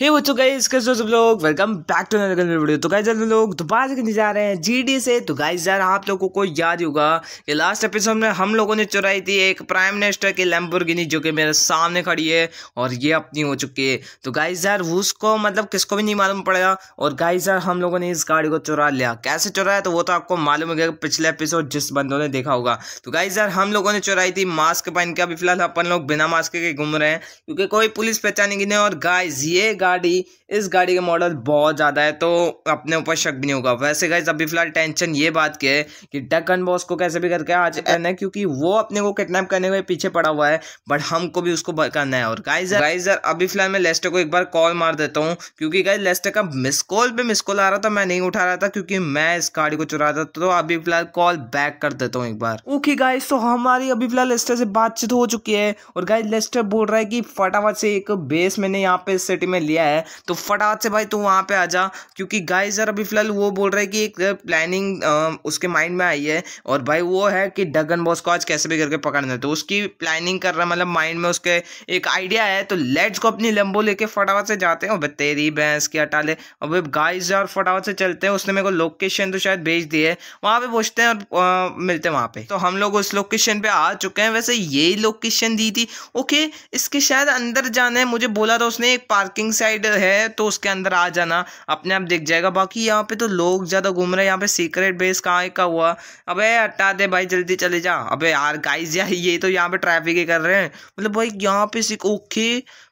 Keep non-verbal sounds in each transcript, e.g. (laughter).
हे वो तो गाइज कैसे हो सब लोग वेलकम बैक टू नगर वीडियो तो गाइज हम लोग दोबारा कहीं जा रहे हैं जीडी से तो गाइज यार आप लोगों को कोई याद ही होगा कि लास्ट एपिसोड में हम लोगों ने चुराई थी एक प्राइम मिनिस्टर की लैम्बोर्गिनी जो कि मेरे सामने खड़ी है और ये अपनी हो चुकी है तो गाइज यार उसको मतलब किसको भी नहीं मालूम पड़ेगा और गाइज यार हम लोगों ने इस गाड़ी को चुरा लिया कैसे चुराया तो वो तो आपको मालूम हो गया पिछले एपिसोड जिस बंदों ने देखा होगा तो गाइज यार हम लोगों ने चुराई थी मास्क पहन के अभी फिलहाल अपन लोग बिना मास्क के घूम रहे हैं क्योंकि कोई पुलिस पहचानेगी नहीं और गाइज ये गाड़ी गाड़ी इस गाड़ी का मॉडल बहुत ज़्यादा है तो अपने ऊपर शक भी नहीं होगा वैसे गाइज अभी फिलहाल टेंशन ये बात की है कि डकन बॉस को कैसे भी करके आज करना है क्योंकि वो अपने को किडनैप करने के पीछे पड़ा हुआ है बट हमको भी उसको करना है और गाइजर गाइजर अभी फिलहाल मैं लेस्टर को एक बार कॉल मार देता हूँ क्योंकि गाइज लेस्टर का मिस कॉल भी मिस कॉल आ रहा था मैं नहीं उठा रहा था क्योंकि मैं इस गाड़ी को चुरा था तो अभी फिलहाल कॉल बैक कर देता हूँ एक बार ओके गाइज तो हमारी अभी फिलहाल लेस्टर से बातचीत हो चुकी है और गाइज लेस्टर बोल रहा है कि फटाफट से एक बेस मैंने यहाँ पे सिटी में लिया किया है तो फटाफट से भाई तू वहाँ पे आ जा क्योंकि गाय सर अभी फिलहाल वो बोल रहा है कि एक प्लानिंग उसके माइंड में आई है और भाई वो है कि डगन बॉस को आज कैसे भी करके पकड़ना है तो उसकी प्लानिंग कर रहा है मतलब माइंड में उसके एक आइडिया है तो लेट्स को अपनी लंबो लेके फटाफट से जाते हैं भाई तेरी भैंस की हटा ले और भाई गाय यार फटाफट से चलते हैं उसने मेरे को लोकेशन तो शायद भेज दी है वहाँ पर पहुँचते हैं और मिलते हैं वहाँ पर तो हम लोग उस लोकेशन पर आ चुके हैं वैसे यही लोकेशन दी थी ओके इसके शायद अंदर जाना है मुझे बोला था उसने एक पार्किंग साइड साइड है तो उसके अंदर आ जाना अपने आप दिख जाएगा बाकी यहाँ पे तो लोग ज़्यादा घूम रहे हैं यहाँ पे सीक्रेट बेस कहाँ का हुआ अबे हटा दे भाई जल्दी चले जा अबे यार गाइज यार ये तो यहाँ पे ट्रैफिक ही कर रहे हैं मतलब भाई यहाँ पे सीख ओके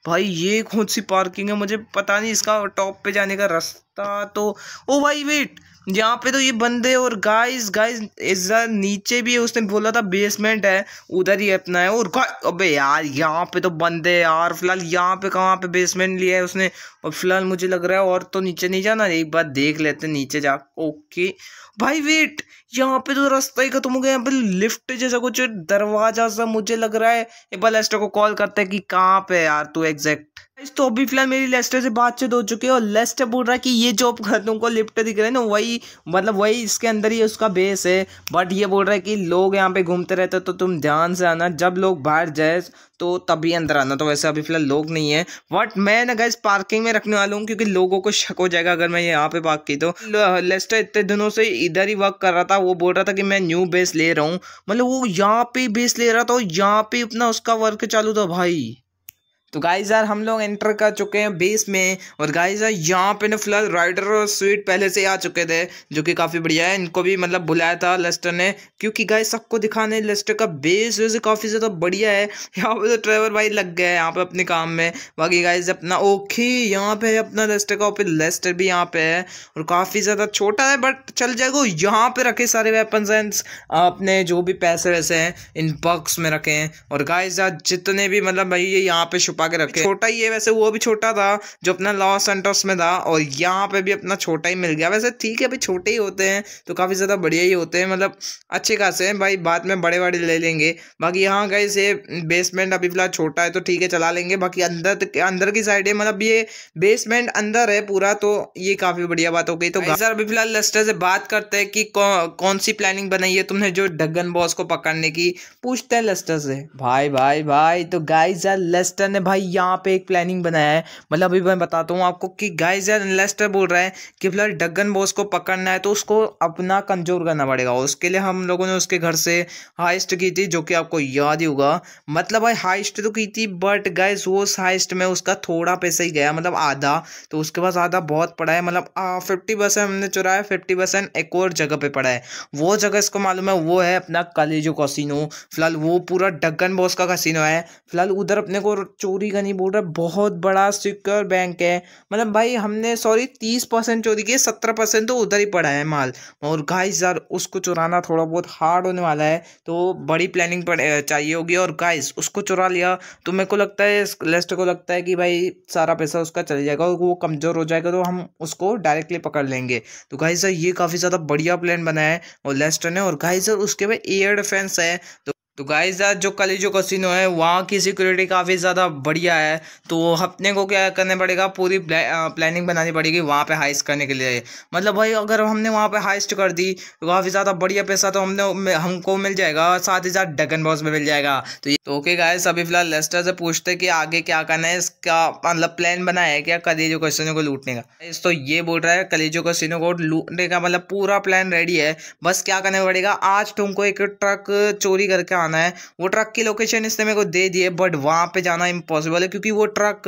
भाई ये कौन सी पार्किंग है मुझे पता नहीं इसका टॉप पे जाने का रास्ता तो ओ भाई वेट यहाँ पे तो ये बंदे और गाइस गाइस इस नीचे भी उसने बोला था बेसमेंट है उधर ही अपना है और अबे यार यहाँ पे तो बंदे यार फिलहाल यहाँ पे कहाँ पे बेसमेंट लिया है उसने और फिलहाल मुझे लग रहा है और तो नीचे नहीं जाना एक बार देख लेते नीचे जा ओके भाई वेट यहाँ पे तो रास्ता ही खत्म हो गया यहाँ पे लिफ्ट जैसा कुछ दरवाजा सा मुझे लग रहा है एक बार लेस्टर को कॉल करता है कि कहाँ पे यार तू एग्जैक्ट तो अभी फिलहाल मेरी लेस्टर से बातचीत हो चुकी है और लेस्टर बोल रहा है कि ये जो तुमको (laughs) लिफ्ट दिख रहा है ना वही मतलब वही इसके अंदर ही उसका बेस है बट ये बोल रहा है कि लोग यहाँ पे घूमते रहते तो तुम ध्यान से आना जब लोग बाहर जाए तो तभी अंदर आना तो वैसे अभी फिलहाल लोग नहीं है बट मैं ना गैस पार्किंग में रखने वाला हूँ क्योंकि लोगों को शक हो जाएगा अगर मैं यहाँ पे पार्क की तो लेस्टर इतने दिनों से इधर ही वर्क कर रहा था वो बोल रहा था कि मैं न्यू बेस ले रहा हूँ मतलब वो यहाँ पे बेस ले रहा था और यहाँ पे अपना उसका वर्क चालू था भाई तो गाइज यार हम लोग एंटर कर चुके हैं बेस में और गाइज यार यहाँ पे ना फिलहाल राइडर और स्वीट पहले से आ चुके थे जो कि काफ़ी बढ़िया है इनको भी मतलब बुलाया था लेस्टर ने क्योंकि गाइज सबको दिखाने लेस्टर का बेस वैसे काफ़ी ज़्यादा बढ़िया है यहाँ पे तो ट्रेवर भाई लग गया है यहाँ पे अपने काम में बाकी गाइज अपना ओके यहाँ पे है अपना लेस्टर का ऊपर लेस्टर भी यहाँ पे है और काफ़ी ज़्यादा छोटा है बट चल जाएगा यहाँ पे रखे सारे वेपन्स एंड अपने जो भी पैसे वैसे हैं इन बक्स में रखे हैं और गाइज यार जितने भी मतलब भाई ये यहाँ पे छुपा के रखे छोटा ही है वैसे वो भी छोटा था जो अपना लॉस सेंटोस में था और यहाँ पे भी अपना छोटा ही मिल गया वैसे ठीक है अभी छोटे ही होते हैं तो काफ़ी ज़्यादा बढ़िया ही होते हैं मतलब अच्छे खासे हैं भाई बाद में बड़े बड़े ले लेंगे बाकी यहाँ का इसे बेसमेंट अभी फिलहाल छोटा है तो ठीक है चला लेंगे बाकी अंदर अंदर की साइड है मतलब ये बेसमेंट अंदर है पूरा तो ये काफ़ी बढ़िया बात हो गई तो सर अभी फिलहाल लस्टर से बात करते हैं कि कौन सी प्लानिंग बनाई है तुमने जो डगन बॉस को पकड़ने की पूछते हैं लस्टर से भाई भाई भाई तो गाइस यार लेस्टर ने भाई यहाँ पे एक प्लानिंग बनाया है मतलब अभी मैं बताता हूँ आपको कि गाइज यार इन्वेस्टर बोल रहा है कि फिलहाल डगन बॉस को पकड़ना है तो उसको अपना कमज़ोर करना पड़ेगा उसके लिए हम लोगों ने उसके घर से हाइस्ट की थी जो कि आपको याद ही होगा मतलब भाई हाइस्ट तो की थी बट गाइज वो हाइस्ट में उसका थोड़ा पैसा ही गया मतलब आधा तो उसके पास आधा बहुत पड़ा है मतलब फिफ्टी परसेंट हमने चुराया फिफ्टी परसेंट एक और जगह पे पड़ा है वो जगह इसको मालूम है वो है अपना कलेजो कसिनो फिलहाल वो पूरा डगन बॉस का कसिनो है फिलहाल उधर अपने को चोर चोरी का नहीं बोल रहा बहुत बड़ा सिक्योर बैंक है मतलब भाई हमने सॉरी तीस परसेंट चोरी की सत्रह परसेंट तो उधर ही पड़ा है माल और गाइस यार उसको चुराना थोड़ा बहुत हार्ड होने वाला है तो बड़ी प्लानिंग चाहिए होगी और गाइस उसको चुरा लिया तो मेरे को लगता है लेस्ट को लगता है कि भाई सारा पैसा उसका चले जाएगा और वो कमज़ोर हो जाएगा तो हम उसको डायरेक्टली पकड़ लेंगे तो गाइस यार ये काफ़ी ज़्यादा बढ़िया प्लान बनाया है और लेस्टर ने और गाइस यार उसके बाद एयर डिफेंस है तो तो गाइस यार जो कल जो कसिनो है वहाँ की सिक्योरिटी काफ़ी ज़्यादा बढ़िया है तो अपने को क्या करने पड़ेगा पूरी प्ला, प्लानिंग बनानी पड़ेगी वहाँ पे हाइस्ट करने के लिए मतलब भाई अगर हमने वहाँ पे हाइस्ट कर दी तो काफ़ी ज़्यादा बढ़िया पैसा तो हमने हमको मिल जाएगा साथ ही साथ डगन बॉक्स में मिल जाएगा तो ये ओके तो गाय अभी फिलहाल लेस्टर से पूछते कि आगे क्या करना है इसका मतलब प्लान बनाया है क्या कलेजो कसिनो को लूटने का इस तो ये बोल रहा है कलेजो कसिनो को लूटने का मतलब पूरा प्लान रेडी है बस क्या करना पड़ेगा आज तुमको एक ट्रक चोरी करके जाना है वो ट्रक की लोकेशन इसने मेरे को दे दी है बट वहाँ पे जाना इम्पॉसिबल है क्योंकि वो ट्रक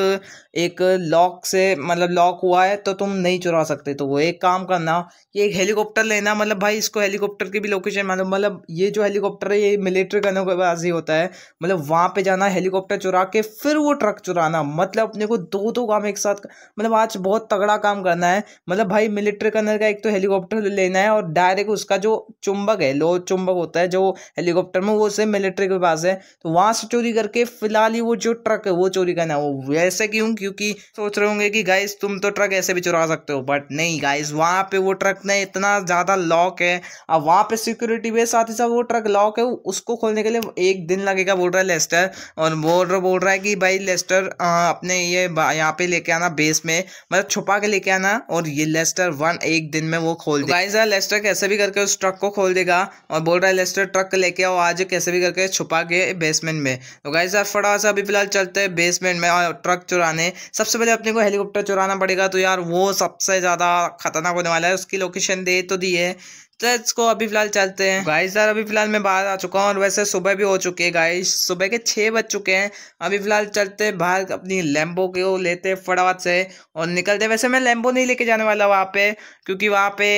एक लॉक से मतलब लॉक हुआ है तो तुम नहीं चुरा सकते तो वो एक काम करना कि एक हेलीकॉप्टर लेना मतलब भाई इसको हेलीकॉप्टर की भी लोकेशन मालूम मतलब ये जो हेलीकॉप्टर है ये मिलिट्री के पास ही होता है मतलब वहाँ पर जाना हेलीकॉप्टर चुरा के फिर वो ट्रक चुराना मतलब अपने को दो दो काम एक साथ मतलब आज बहुत तगड़ा काम करना है मतलब भाई मिलिट्री गनर का एक तो हेलीकॉप्टर लेना है और डायरेक्ट उसका जो चुंबक है लो चुंबक होता है जो हेलीकॉप्टर में वो उसे मिलिट्री के पास है तो वहां से चोरी करके फिलहाल ही वो जो ट्रक है वो चोरी करना है वो वैसे क्यों क्योंकि सोच रहे होंगे कि गाइस तुम तो ट्रक ऐसे भी चुरा सकते हो बट नहीं गाइस वहां पे वो ट्रक ने इतना ज़्यादा लॉक है अब वहां पे सिक्योरिटी भी है साथ ही साथ वो ट्रक लॉक है उसको खोलने के लिए एक दिन लगेगा बोल रहा है लेस्टर और बोल रहा बोल रहा है कि भाई लेस्टर अपने ये यहाँ पे लेके आना बेस में मतलब छुपा के लेके आना और ये लेस्टर वन एक दिन में वो खोल देगा तो लेस्टर कैसे भी करके उस ट्रक को खोल देगा और बोल रहा है लेस्टर ट्रक लेके आओ आज कैसे भी चोरी करके छुपा के बेसमेंट में तो गाइज यार फटाफट अभी फिलहाल चलते हैं बेसमेंट में और ट्रक चुराने सबसे पहले अपने को हेलीकॉप्टर चुराना पड़ेगा तो यार वो सबसे ज़्यादा खतरनाक होने वाला है उसकी लोकेशन दे तो दी है लेट्स तो को अभी फिलहाल चलते हैं गाइस यार अभी फिलहाल मैं बाहर आ चुका हूँ और वैसे सुबह भी हो चुकी है गाइस सुबह के छः बज चुके हैं अभी फिलहाल चलते हैं बाहर अपनी लेम्बो को लेते हैं फटाफट से और निकलते वैसे मैं लैम्बो नहीं लेके जाने वाला वहाँ पे क्योंकि वहाँ पे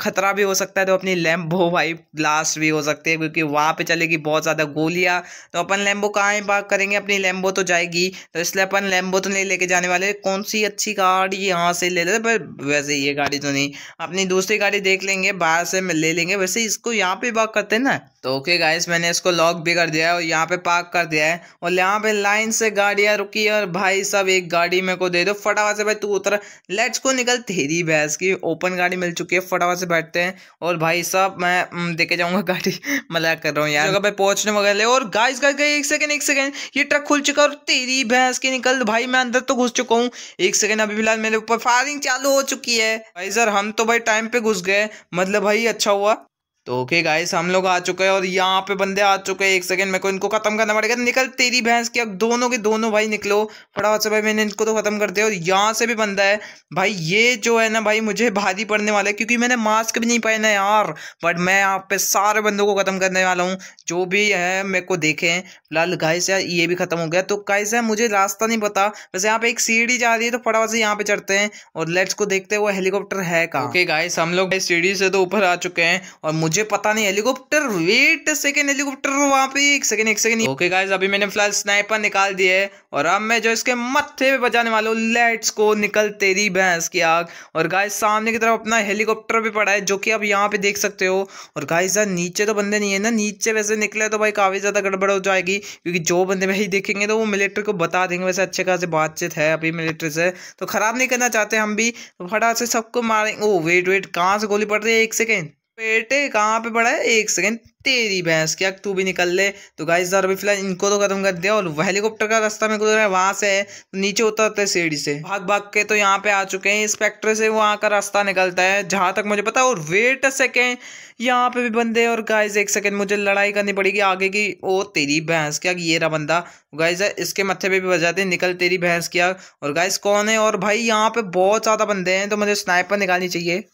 खतरा भी हो सकता है तो अपनी लैम्बो (laughs) भाई ब्लास्ट भी हो सकती है क्योंकि वहाँ पे चलेगी बहुत ज़्यादा गोलियाँ तो अपन लेम्बो कहाँ बात करेंगे अपनी लेम्बो तो जाएगी तो इसलिए अपन लेम्बो तो नहीं लेके जाने वाले कौन सी अच्छी गाड़ी यहाँ से ले लेते पर वैसे ये गाड़ी तो नहीं अपनी दूसरी गाड़ी देख लेंगे बाहर से में ले लेंगे वैसे इसको यहाँ पे बात करते हैं ना तो ओके गाइस मैंने इसको लॉक भी कर दिया है और यहाँ पे पार्क कर दिया है और यहाँ पे लाइन से गाड़ियाँ रुकी है और भाई सब एक गाड़ी मेरे को दे दो फटाफट से भाई तू उतर लेट्स को निकल तेरी भैंस की ओपन गाड़ी मिल चुकी है फटाफट से बैठते हैं और भाई साहब मैं देखे जाऊँगा गाड़ी (laughs) मजाक कर रहा हूँ यार जगह पे पहुँचने वगैरह और गाइस गाइस गई एक सेकेंड एक सेकेंड ये ट्रक खुल चुका और तेरी भैंस की निकल भाई मैं अंदर तो घुस चुका हूँ एक सेकेंड अभी फिलहाल मेरे ऊपर फायरिंग चालू हो चुकी है भाई सर हम तो भाई टाइम पे घुस गए मतलब भाई अच्छा हुआ तो ओके गाइस हम लोग आ चुके हैं और यहाँ पे बंदे आ चुके हैं एक सेकंड मेरे को इनको खत्म करना पड़ेगा निकल तेरी भैंस की अब दोनों के दोनों भाई निकलो फटाफट से भाई मैंने इनको तो खत्म कर दिया और यहाँ से भी बंदा है भाई ये जो है ना भाई मुझे भारी पड़ने वाला है क्योंकि मैंने मास्क भी नहीं पहना यार बट मैं यहाँ पे सारे बंदों को खत्म करने वाला हूँ जो भी है मेरे को देखे फिलहाल गाइस यार ये भी खत्म हो गया तो गाइस यार मुझे रास्ता नहीं पता वैसे यहाँ पे एक सीढ़ी जा रही है तो फटाफट से यहाँ पे चढ़ते हैं और लेट्स को देखते हैं वो हेलीकॉप्टर है कहा गाइस हम लोग सीढ़ी से तो ऊपर आ चुके हैं और मुझे मुझे पता नहीं हेलीकॉप्टर वेट सेकेंड हेलीकॉप्टर वहां पे एक सेकेंड एक सेकेंड ओके गाइज अभी मैंने फिलहाल स्नाइपर निकाल दिया है और अब मैं जो इसके मत्थे पे बजाने वाला हूँ लेट्स को निकल तेरी भैंस की आग और गाइज सामने की तरफ अपना हेलीकॉप्टर भी पड़ा है जो कि आप यहाँ पे देख सकते हो और गाइज यार नीचे तो बंदे नहीं है ना नीचे वैसे निकले तो भाई काफ़ी ज़्यादा गड़बड़ हो जाएगी क्योंकि जो बंदे भाई देखेंगे तो वो मिलिट्री को बता देंगे वैसे अच्छे खासे बातचीत है अभी मिलिट्री से तो ख़राब नहीं करना चाहते हम भी तो से सबको मारेंगे ओ वेट वेट कहाँ से गोली पड़ रही है एक सेकेंड बेटे कहाँ पे पड़ा है एक सेकेंड तेरी भैंस क्या तू भी निकल ले तो गाइस यार अभी फिलहाल इनको तो खत्म कर दिया और हेलीकॉप्टर का रास्ता मेरे को है वहाँ से है नीचे उतरते सीढ़ी से भाग भाग के तो यहाँ पे आ चुके हैं इंस्पेक्टर से वहाँ का रास्ता निकलता है जहाँ तक मुझे पता है और वेट अ सेकेंड यहाँ पे भी बंदे और गाइज एक सेकेंड मुझे लड़ाई करनी पड़ेगी आगे की ओ तेरी भैंस क्या ये रहा बंदा गाइज इसके मत्थे पे भी बजाते हैं निकल तेरी भैंस क्या और गाइज कौन है और भाई यहाँ पे बहुत ज़्यादा बंदे हैं तो मुझे स्नाइपर निकालनी चाहिए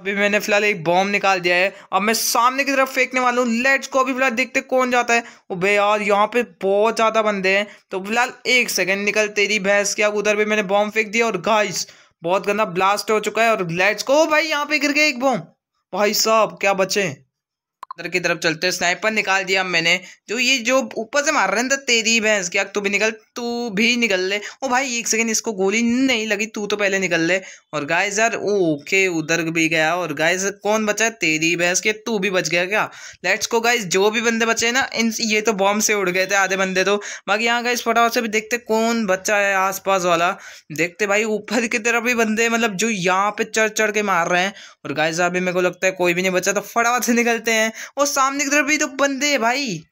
अभी मैंने फिलहाल एक बॉम्ब निकाल दिया है अब मैं सामने की तरफ फेंकने वाला हूँ लेट्स को अभी फिलहाल देखते कौन जाता है वो यार यहाँ पे बहुत ज़्यादा बंदे हैं तो फिलहाल एक सेकंड निकल तेरी भैंस क्या उधर भी मैंने बॉम्ब फेंक दिया और गाइस बहुत गंदा ब्लास्ट हो चुका है और लेट्स को भाई यहाँ पे गिर गए एक बॉम्ब भाई साहब क्या बचे हैं अंदर की तरफ चलते हैं स्नाइपर निकाल दिया मैंने जो ये जो ऊपर से मार रहे हैं तो तेरी भैंस क्या तू भी निकल तू भी निकल ले ओ भाई एक सेकेंड इसको गोली नहीं लगी तू तो पहले निकल ले और गाइस यार ओके उधर भी गया और गाइस कौन बचा तेरी भैंस के तू भी बच गया क्या लेट्स को गाइस जो भी बंदे बचे ना इन ये तो बॉम्ब से उड़ गए थे आधे बंदे तो बाकी यहाँ गाइस फटाफट से भी देखते कौन बच्चा है पास वाला देखते भाई ऊपर की तरफ भी बंदे मतलब जो यहाँ पे चढ़ चढ़ के मार रहे हैं और गाइस अभी मेरे को लगता है कोई भी नहीं बचा तो फटाफट से निकलते हैं वो सामने की तरफ भी तो बंदे है भाई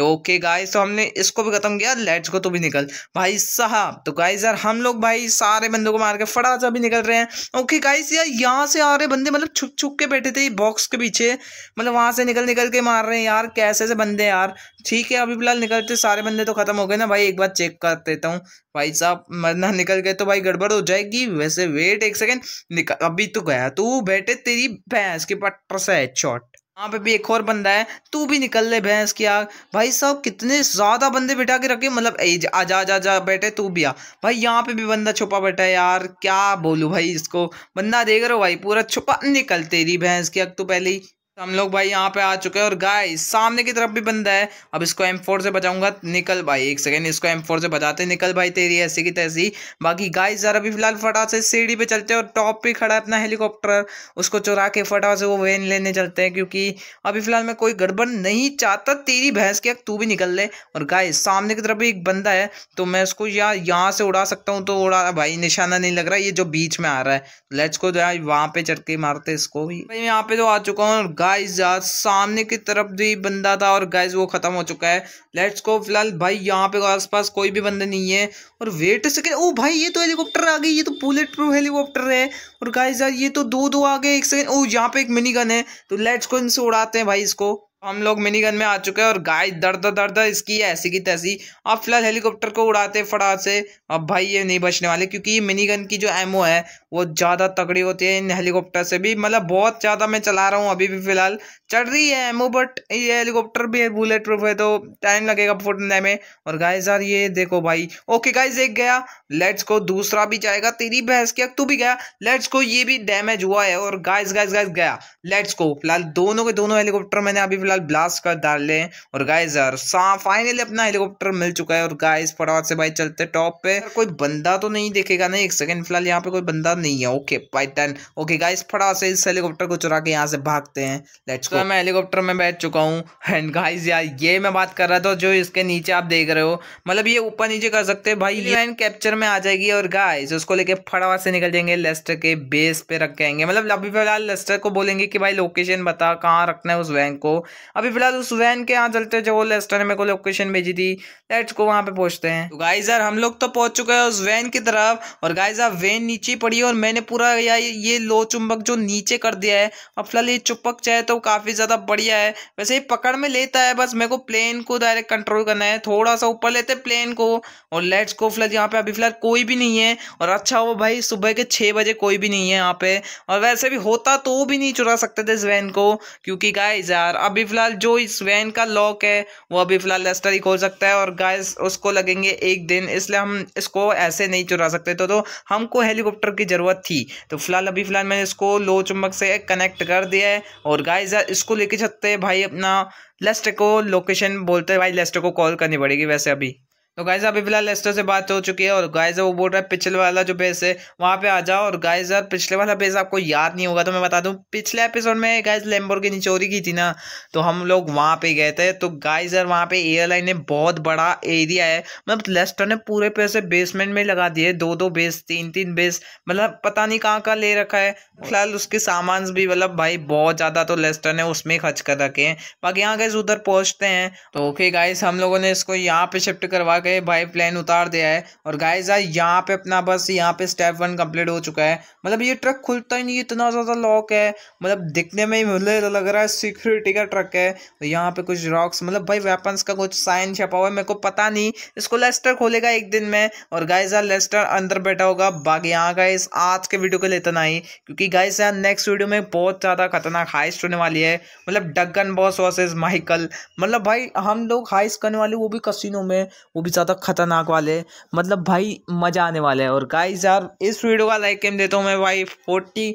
ओके गाइस तो हमने इसको भी खत्म किया लेट्स को तो भी निकल भाई साहब तो गाइस यार हम लोग भाई सारे बंदों को मार के फटा सा भी निकल रहे हैं ओके गाइस यार यहाँ से आ रहे बंदे मतलब छुप छुप के बैठे थे बॉक्स के पीछे मतलब वहाँ से निकल निकल के मार रहे हैं यार कैसे से बंदे यार ठीक है अभी फिलहाल निकलते सारे बंदे तो खत्म हो गए ना भाई एक बार चेक कर देता हूँ भाई साहब मरना निकल गए तो भाई गड़बड़ हो जाएगी वैसे वेट एक सेकेंड निकल अभी तो गया तू बैठे तेरी भैंस की पट्टर से शॉर्ट यहाँ पे भी एक और बंदा है तू भी निकल ले भैंस की आग भाई साहब कितने ज़्यादा बंदे बिठा के रखे मतलब आ जा जा जा बैठे तू भी आ भाई यहाँ पे भी बंदा छुपा बैठा है यार क्या बोलूँ भाई इसको बंदा देख रहे हो भाई पूरा छुपा निकल तेरी भैंस की आग तो पहले ही तो हम लोग भाई यहाँ पे आ चुके हैं और गाय सामने की तरफ भी बंदा है अब इसको एम फोर से बचाऊंगा निकल भाई एक सेकेंड इसको एम फोर से बचाते निकल भाई तेरी ऐसी की तैसी बाकी गाय ज़रा भी फिलहाल फटाफट से सीढ़ी पे चलते हैं और टॉप पे खड़ा है अपना हेलीकॉप्टर उसको चुरा के फटाफट से वो वैन लेने चलते हैं क्योंकि अभी फिलहाल मैं कोई गड़बड़ नहीं चाहता तेरी भैंस के तू भी निकल ले और गाय सामने की तरफ भी एक बंदा है तो मैं उसको या यहाँ से उड़ा सकता हूँ तो उड़ा भाई निशाना नहीं लग रहा ये जो बीच में आ रहा है लेट्स को जो है वहाँ पे चढ़ के मारते इसको भी भाई यहाँ पे तो आ चुका हूँ और गाइज यार सामने की तरफ भी बंदा था और गाइज वो खत्म हो चुका है लेट्स को फिलहाल भाई यहाँ पे आसपास कोई भी बंदा नहीं है और वेट सेकेंड ओ भाई ये तो हेलीकॉप्टर आ गई ये तो बुलेट प्रूफ हेलीकॉप्टर है और गाइज यार ये तो दो दो आ गए एक सेकेंड ओ यहाँ पे एक मिनी गन है तो लेट्स को इनसे उड़ाते हैं भाई इसको हम लोग मिनी गन में आ चुके हैं और गाय दर्द तो दर्द इसकी ऐसी की तैसी अब फिलहाल हेलीकॉप्टर को उड़ाते फटाक से अब भाई ये नहीं बचने वाले क्योंकि ये मिनी गन की जो एमओ है वो ज़्यादा तगड़ी होती है इन हेलीकॉप्टर से भी मतलब बहुत ज़्यादा मैं चला रहा हूँ अभी भी फिलहाल चढ़ रही है एमओ बट ये हेलीकॉप्टर भी है बुलेट प्रूफ है तो टाइम लगेगा फुटने में और गाय यार ये देखो भाई ओके गाइज एक गया लेट्स को दूसरा भी जाएगा तेरी बहस किया तू भी गया लेट्स को ये भी डैमेज हुआ है और गाइज गाइज गाइज गया लेट्स को फिलहाल दोनों के दोनों हेलीकॉप्टर मैंने अभी फिलहाल ब्लास्ट कर डाल ले और गाइज यार फाइनली अपना हेलीकॉप्टर मिल चुका है और गाइज फटाफट से भाई चलते टॉप पे कोई बंदा तो नहीं देखेगा ना एक सेकंड फिलहाल यहाँ पे कोई बंदा नहीं है ओके बाई पाइटन ओके गाइज फटाफट से इस हेलीकॉप्टर को चुरा के यहाँ से भागते हैं लेट्स तो मैं हेलीकॉप्टर में बैठ चुका हूँ एंड गाइज यार ये मैं बात कर रहा था जो इसके नीचे आप देख रहे हो मतलब ये ऊपर नीचे कर सकते हैं भाई लाइन कैप्चर में आ जाएगी और गाइज उसको लेके फटाफट से निकल जाएंगे लेस्टर के बेस पे रख के आएंगे मतलब अभी फिलहाल लेस्टर को बोलेंगे कि भाई लोकेशन बता कहाँ रखना है उस वैंक को अभी फिलहाल उस तो वैन के यहाँ चलते जो लेस्टर ने मेरे को लोकेशन भेजी थी लेट्स को वहाँ पे पहुँचते हैं तो गाइजर हम लोग तो पहुँच चुके हैं उस वैन की तरफ और गाइजर वैन नीचे पड़ी है और मैंने पूरा या ये लो चुंबक जो नीचे कर दिया है अब फिलहाल ये चुपक चाहे तो काफ़ी ज़्यादा बढ़िया है वैसे ये पकड़ में लेता है बस मेरे को प्लेन को डायरेक्ट कंट्रोल करना है थोड़ा सा ऊपर लेते प्लेन को और लेट्स को फिलहाल यहाँ पे अभी फिलहाल कोई भी नहीं है और अच्छा हो भाई सुबह के छः बजे कोई भी नहीं है यहाँ पे और वैसे भी होता तो भी नहीं चुरा सकते थे इस वैन को क्योंकि गाइज यार अभी फिलहाल जो इस वैन का लॉक है वो अभी फिलहाल लेस्टर ही खोल सकता है और गाइस उसको लगेंगे एक दिन इसलिए हम इसको ऐसे नहीं चुरा सकते तो, तो हमको हेलीकॉप्टर की ज़रूरत थी तो फिलहाल अभी फिलहाल मैंने इसको लो चुंबक से कनेक्ट कर दिया है और गाइस इसको लेके सकते हैं भाई अपना लेस्टर को लोकेशन बोलते हैं भाई लेस्टर को कॉल करनी पड़ेगी वैसे अभी तो गाइज अभी फिलहाल लेस्टर से बात हो चुकी है और गाय वो बोल रहा है पिछले वाला जो बेस है वहाँ पे आ जाओ और गाय पिछले वाला बेस आपको याद नहीं होगा तो मैं बता दूँ पिछले एपिसोड में गाय लेम्बोर की निचोरी की थी ना तो हम लोग वहाँ पे गए थे तो गाय सर वहाँ पे एयरलाइन ने बहुत बड़ा एरिया है मतलब लेस्टर ने पूरे पैसे बेसमेंट में लगा दिए दो दो बेस तीन तीन बेस मतलब पता नहीं कहाँ कहाँ ले रखा है फिलहाल उसके सामान भी मतलब भाई बहुत ज़्यादा तो लेस्टर ने उसमें खर्च कर रखे हैं बाकी यहाँ गए उधर पहुँचते हैं तो ओके गाइज हम लोगों ने इसको यहाँ पे शिफ्ट करवा के भाई प्लेन उतार दिया है और गाइज आज यहाँ पे अपना बस यहाँ पे स्टेप वन कंप्लीट हो चुका है मतलब ये ट्रक खुलता ही नहीं इतना ज़्यादा लॉक है मतलब दिखने में ही मुझे मतलब लग रहा है सिक्योरिटी का ट्रक है और तो यहाँ पे कुछ रॉक्स मतलब भाई वेपन्स का कुछ साइन छपा हुआ है मेरे को पता नहीं इसको लेस्टर खोलेगा एक दिन में और गाइज यार लेस्टर अंदर बैठा होगा बाकी यहाँ का इस आज के वीडियो के लिए इतना ही क्योंकि गाइज यार नेक्स्ट वीडियो में बहुत ज़्यादा खतरनाक हाइस्ट होने वाली है मतलब डगन बॉस वॉस माइकल मतलब भाई हम लोग हाइस्ट करने वाले वो भी कसिनों में वो भी ज़्यादा खतरनाक वाले मतलब भाई मज़ा आने वाला है और गाइस यार इस वीडियो का लाइक कम देता हूँ मैं भाई फोर्टी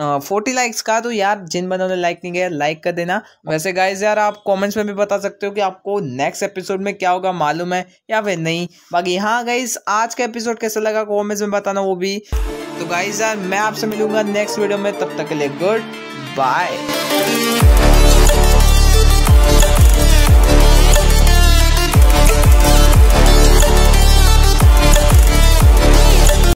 फोर्टी लाइक्स का तो यार जिन बंदों ने लाइक नहीं किया लाइक कर देना वैसे गाइज यार आप कमेंट्स में भी बता सकते हो कि आपको नेक्स्ट एपिसोड में क्या होगा मालूम है या फिर नहीं बाकी हाँ गाइज आज का एपिसोड कैसा लगा कमेंट्स में बताना वो भी तो गाइज यार मैं आपसे मिलूंगा नेक्स्ट वीडियो में तब तक के लिए गुड बाय